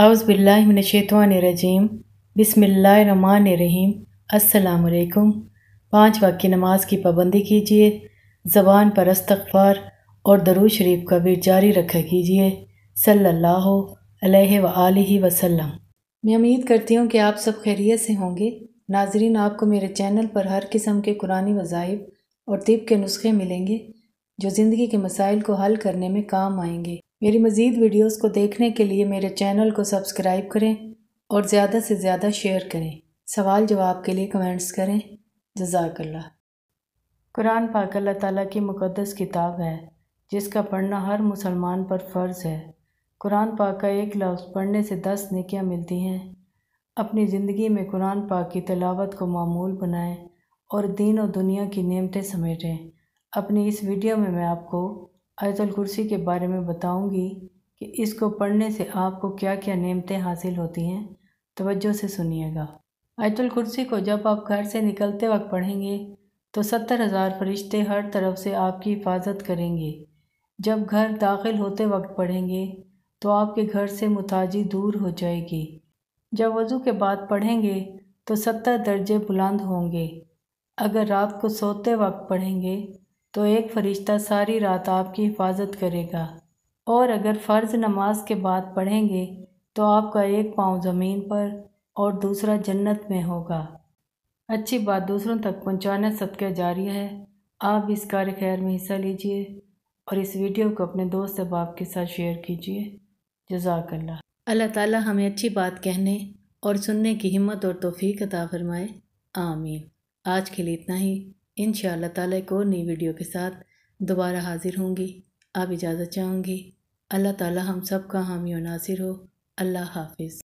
अउज़बिल्लिमिनशैतवानरजीम रहीम अल्लाम पाँच वक्त की नमाज की पाबंदी कीजिए ज़बान पर अस्तफ़ार और दरू शरीफ का भी जारी रखा कीजिए सल्ला वसलम मैं उम्मीद करती हूँ कि आप सब खैरियत से होंगे नाजरीन आपको मेरे चैनल पर हर किस्म के कुरानी वज़ाइब और तिब के नुस्खे मिलेंगे जो ज़िंदगी के मसाइल को हल करने में काम आएंगे मेरी मज़ीद वीडियोस को देखने के लिए मेरे चैनल को सब्सक्राइब करें और ज़्यादा से ज़्यादा शेयर करें सवाल जवाब के लिए कमेंट्स करें जजाकल्ला कुरान पाक अल्लाह ताला की मुकद्दस किताब है जिसका पढ़ना हर मुसलमान पर फ़र्ज़ है कुरान पाक का एक लफ्ज़ पढ़ने से दस निकियाँ मिलती हैं अपनी ज़िंदगी में कुरान पाक की तलावत को मामूल बनाएं और दीन और दुनिया की नियमतें समेटें अपनी इस वीडियो में मैं आपको आयतुल कुर्सी के बारे में बताऊंगी कि इसको पढ़ने से आपको क्या क्या नेमतें हासिल होती हैं तोज्जो से सुनिएगा आयतुल कुर्सी को जब आप घर से निकलते वक्त पढ़ेंगे तो सत्तर हज़ार फरिश्ते हर तरफ से आपकी हिफाजत करेंगे जब घर दाखिल होते वक्त पढ़ेंगे तो आपके घर से मुताजी दूर हो जाएगी जब वज़ू के बाद पढ़ेंगे तो सत्तर दर्जे बुलंद होंगे अगर रात को सोते वक्त पढ़ेंगे तो एक फ़रिश्ता सारी रात आपकी हिफाजत करेगा और अगर फ़र्ज़ नमाज के बाद पढ़ेंगे तो आपका एक पाँव ज़मीन पर और दूसरा जन्नत में होगा अच्छी बात दूसरों तक पहुंचाना सदका जारी है आप इस कार्य खैर में हिस्सा लीजिए और इस वीडियो को अपने दोस्त अहबाब के साथ शेयर कीजिए जजाकल्ला अल्लाह ताला हमें अच्छी बात कहने और सुनने की हिम्मत और तोफ़ी अता फरमाए आमीन आज के लिए इतना ही इन ताला एक और नई वीडियो के साथ दोबारा हाज़िर होंगी आप इजाज़त चाहूँगी अल्लाह ताला हम सब का हामी और नासिर हो अल्लाह हाफिज़